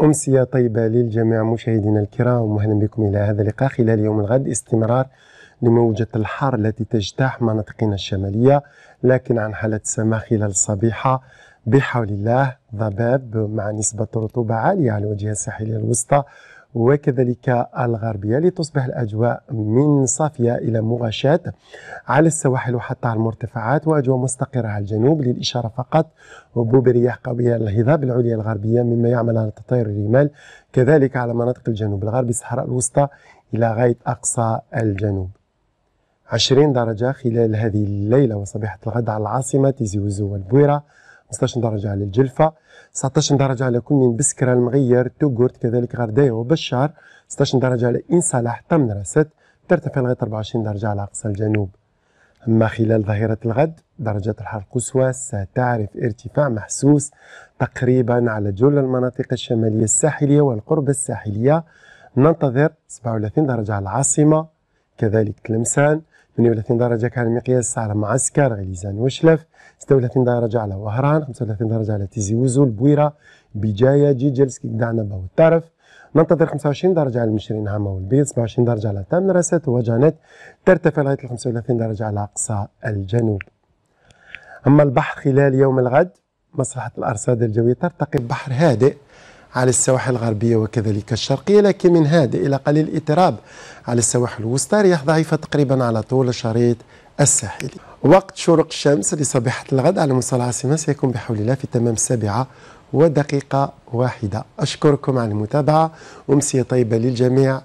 أمسية طيبة للجميع مشاهدينا الكرام وأهلا بكم إلى هذا اللقاء خلال يوم الغد استمرار لموجة الحر التي تجتاح مناطقنا الشمالية لكن عن حالة السماء خلال الصبيحة بحول الله ضباب مع نسبة رطوبة عالية على وجه الساحلية الوسطى وكذلك الغربية لتصبح الأجواء من صافية إلى مغشاة على السواحل وحتى على المرتفعات وأجواء مستقرة على الجنوب للإشارة فقط هبوب رياح قوية الهضاب العليا الغربية مما يعمل على تطير الرمال كذلك على مناطق الجنوب الغربي الصحراء الوسطى إلى غاية أقصى الجنوب 20 درجة خلال هذه الليلة وصباحة الغد على العاصمة تيزي وزو والبويرة 15 درجة على الجلفة 19 درجة على كل بسكرة المغير توغورت كذلك غرداية وبشار 16 درجة على إن صلاح تمن راست ترتفع لغاية 24 درجة على أقصى الجنوب أما خلال ظهيرة الغد درجات الحر القصوى ستعرف ارتفاع محسوس تقريبا على جل المناطق الشمالية الساحلية والقرب الساحلية ننتظر 37 درجة على العاصمة كذلك تلمسان 38 درجة كان مقياس على معسكر غليزان وشلف 36 درجة على وهران 35 درجة على تيزي وزول بويرة بجاية جيجلس دعنبة والطرف ننتظر 25 درجة على المشرين هامة والبيض 27 درجة على تمنرست وجانت ترتفع لغاية 35 درجة على أقصى الجنوب أما البحر خلال يوم الغد مصلحة الأرصاد الجوية ترتقي بحر هادئ على السواحل الغربية وكذلك الشرقية لكن من هادئ إلى قليل اضطراب على السواحل الوسطى رياح ضعيفة تقريبا على طول الشريط الساحلي وقت شروق الشمس لصباحة الغد على مستوى العاصمة سيكون بحول الله في تمام السابعة ودقيقة واحدة أشكركم على المتابعة أمسية طيبة للجميع